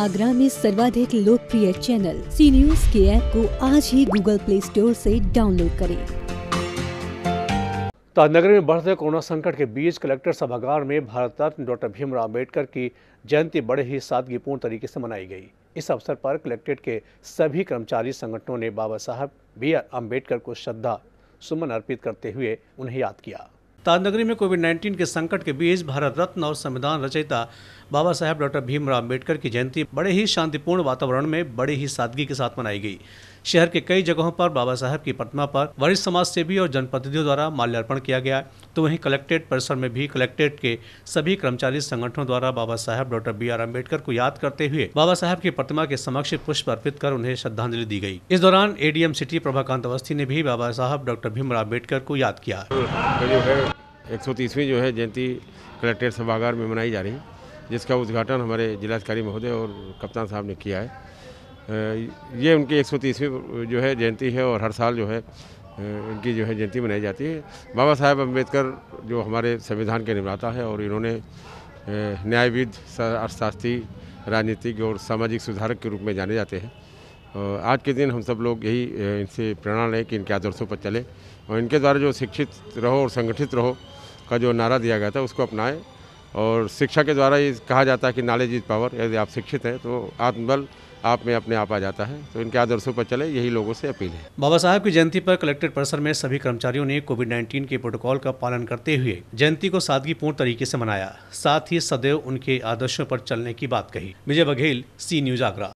आगरा में सर्वाधिक लोकप्रिय चैनल सी न्यूज के ऐप को आज ही गूगल प्ले स्टोर से डाउनलोड करें ताजनगर तो में बढ़ते कोरोना संकट के बीच कलेक्टर सभागार में भारत रत्न डॉक्टर भीमराव अम्बेडकर की जयंती बड़े ही सादगीपूर्ण तरीके से मनाई गई इस अवसर पर कलेक्ट्रेट के सभी कर्मचारी संगठनों ने बाबा साहब बी आर अम्बेडकर को श्रद्धा सुमन अर्पित करते हुए उन्हें याद किया ताजनगरी में कोविड 19 के संकट के बीच भारत रत्न और संविधान रचयिता बाबा साहेब डॉक्टर भीमराव अम्बेडकर की जयंती बड़े ही शांतिपूर्ण वातावरण में बड़ी ही सादगी के साथ मनाई गई शहर के कई जगहों पर बाबा साहेब की प्रतिमा पर वरिष्ठ समाज सेवी और जनप्रतिनिधियों द्वारा माल्यार्पण किया गया तो वहीं कलेक्ट्रेट परिसर में भी कलेक्ट्रेट के सभी कर्मचारी संगठनों द्वारा Baba Saheb doctor B R Ambedkar को याद करते हुए बाबा साहेब की प्रतिमा के समक्ष पुष्प अर्पित कर उन्हें श्रद्धांजलि दी गई इस दौरान एडीएम सिटी प्रभाकांत अवस्थी ने भी बाबा साहब डॉक्टर भीमराव अम्बेडकर को याद किया एक जो है जयंती कलेक्ट्रेट सभागार में मनाई जा रही जिसका उद्घाटन हमारे जिलाधिकारी महोदय और कप्तान साहब ने किया है ये उनकी एक जो है जयंती है और हर साल जो है इनकी जो है जयंती मनाई जाती है बाबा साहेब अम्बेडकर जो हमारे संविधान के निर्माता है और इन्होंने न्यायविद अर्थशास्त्री राजनीतिक और सामाजिक सुधारक के रूप में जाने जाते हैं आज के दिन हम सब लोग यही इनसे प्रेरणा लें कि इनके आदर्शों पर चले और इनके द्वारा जो शिक्षित रहो और संगठित रहो का जो नारा दिया गया था उसको अपनाएं और शिक्षा के द्वारा ये कहा जाता है कि नॉलेज इज पावर यदि आप शिक्षित हैं तो आत्मबल आप में अपने आप आ जाता है तो इनके आदर्शों पर चले यही लोगों से अपील है बाबा साहब की जयंती पर कलेक्ट्रेट परिसर में सभी कर्मचारियों ने कोविड 19 के प्रोटोकॉल का पालन करते हुए जयंती को सादगीपूर्ण तरीके से मनाया साथ ही सदैव उनके आदर्शों पर चलने की बात कही विजय बघेल सी न्यूज आगरा